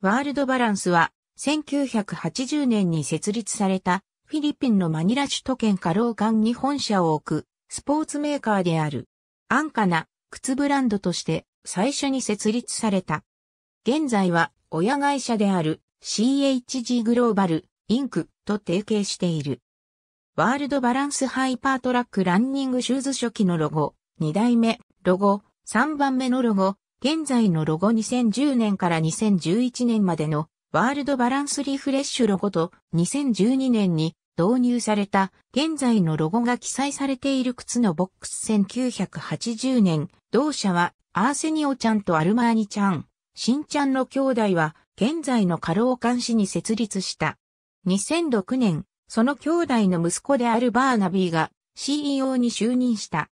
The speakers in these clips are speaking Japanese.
ワールドバランスは、1980年に設立された、フィリピンのマニラ首都圏カローカンに本社を置く、スポーツメーカーである。安価な靴ブランドとして最初に設立された。現在は親会社である CHG グローバルインクと提携している。ワールドバランスハイパートラックランニングシューズ初期のロゴ、2代目、ロゴ、3番目のロゴ、現在のロゴ2010年から2011年までのワールドバランスリフレッシュロゴと2012年に導入された現在のロゴが記載されている靴のボックス1980年、同社はアーセニオちゃんとアルマーニちゃん、シンちゃんの兄弟は現在の過労監視に設立した。2006年、その兄弟の息子であるバーナビーが CEO に就任した。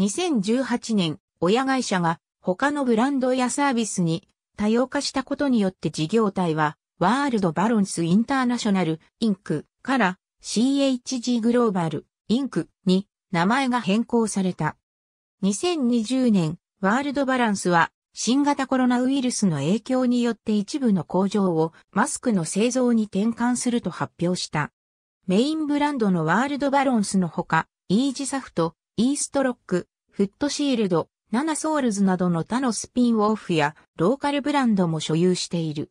2018年、親会社が他のブランドやサービスに多様化したことによって事業体は、ワールドバロンスインターナショナル、インクから CHG グローバル、インクに名前が変更された。2020年、ワールドバランスは新型コロナウイルスの影響によって一部の工場をマスクの製造に転換すると発表した。メインブランドのワールドバロンスのほか、イージサフト、イーストロック、フットシールド、ナナソールズなどの他のスピンオフやローカルブランドも所有している。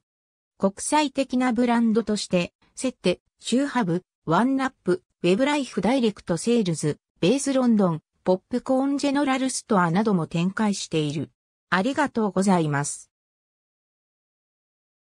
国際的なブランドとして、セッテ、シューハブ、ワンナップ、ウェブライフダイレクトセールズ、ベースロンドン、ポップコーンジェノラルストアなども展開している。ありがとうございます。